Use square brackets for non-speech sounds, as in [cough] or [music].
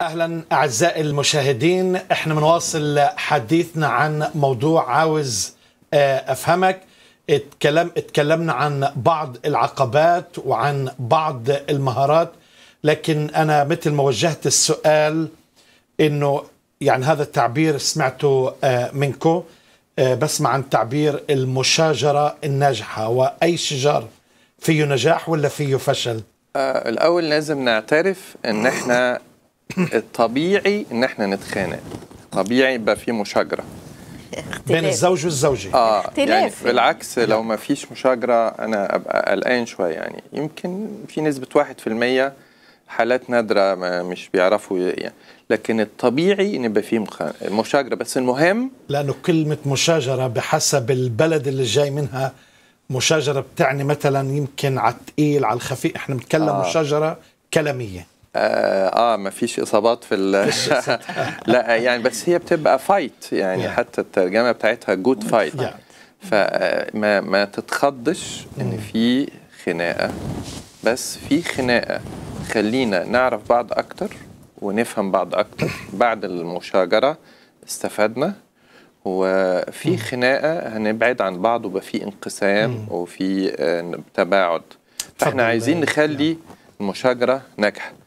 اهلا اعزائي المشاهدين احنا بنواصل حديثنا عن موضوع عاوز آه، افهمك اتكلم اتكلمنا عن بعض العقبات وعن بعض المهارات لكن انا مثل ما وجهت السؤال انه يعني هذا التعبير سمعته آه، منكم آه، بسمع عن تعبير المشاجره الناجحه واي شجار فيه نجاح ولا فيه فشل؟ الاول لازم نعترف ان احنا الطبيعي ان احنا نتخانق طبيعي يبقى في مشاجره بين الزوج والزوجه اه يعني اختلاف يعني بالعكس لو ما فيش مشاجره انا ابقى قلقان شويه يعني يمكن في نسبه 1% حالات نادره مش بيعرفوا يعني لكن الطبيعي ان يبقى في مشاجره بس المهم لانه كلمه مشاجره بحسب البلد اللي جاي منها مشاجره بتعني مثلا يمكن على الثقيل على الخفيف احنا بنتكلم آه. مشاجره كلاميه اه, آه ما فيش اصابات في ال... [laughs] [laughs] لا يعني بس هي بتبقى فايت يعني yeah. حتى الترجمه بتاعتها جود فايت yeah. فما آه، ما تتخضش ان mm. في خناقه بس في خناقه خلينا نعرف بعض اكتر ونفهم بعض اكتر بعد المشاجره استفدنا وفي mm. خناقه هنبعد عن بعض وبقى في انقسام mm. وفي آه، تباعد فاحنا عايزين نخلي المشاجره ناجحه